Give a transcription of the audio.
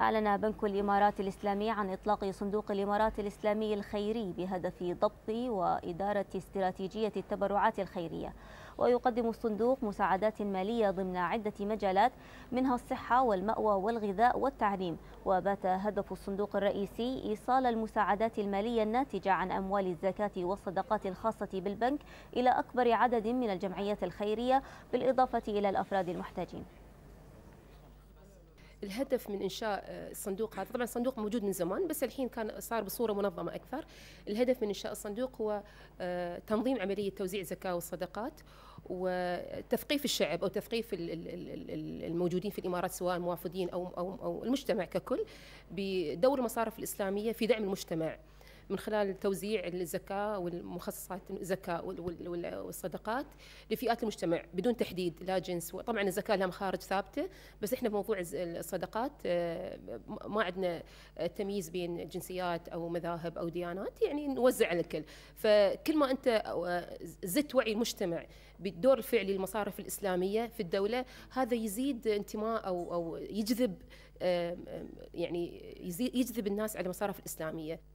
أعلن بنك الإمارات الإسلامي عن إطلاق صندوق الإمارات الإسلامي الخيري بهدف ضبط وإدارة استراتيجية التبرعات الخيرية ويقدم الصندوق مساعدات مالية ضمن عدة مجالات منها الصحة والمأوى والغذاء والتعليم وبات هدف الصندوق الرئيسي إيصال المساعدات المالية الناتجة عن أموال الزكاة والصدقات الخاصة بالبنك إلى أكبر عدد من الجمعيات الخيرية بالإضافة إلى الأفراد المحتاجين الهدف من انشاء آه، الصندوق هذا طبعا الصندوق موجود من زمان بس الحين كان صار بصوره منظمه اكثر الهدف من انشاء الصندوق هو آه، تنظيم عمليه توزيع الزكاه والصدقات وتثقيف الشعب او تثقيف الموجودين في الامارات سواء موافدين او او او المجتمع ككل بدور المصارف الاسلاميه في دعم المجتمع من خلال توزيع الزكاه والمخصصات الزكاه والصدقات لفئات المجتمع بدون تحديد لا جنس طبعا الزكاه لها مخارج ثابته بس احنا بموضوع الصدقات آه، ما عندنا تمييز بين جنسيات او مذاهب او ديانات يعني نوزع على الكل فكل ما انت آه، زدت وعي المجتمع بالدور الفعلي للمصارف الاسلاميه في الدوله هذا يزيد انتماء او او يجذب يعني يجذب الناس على المصارف الاسلاميه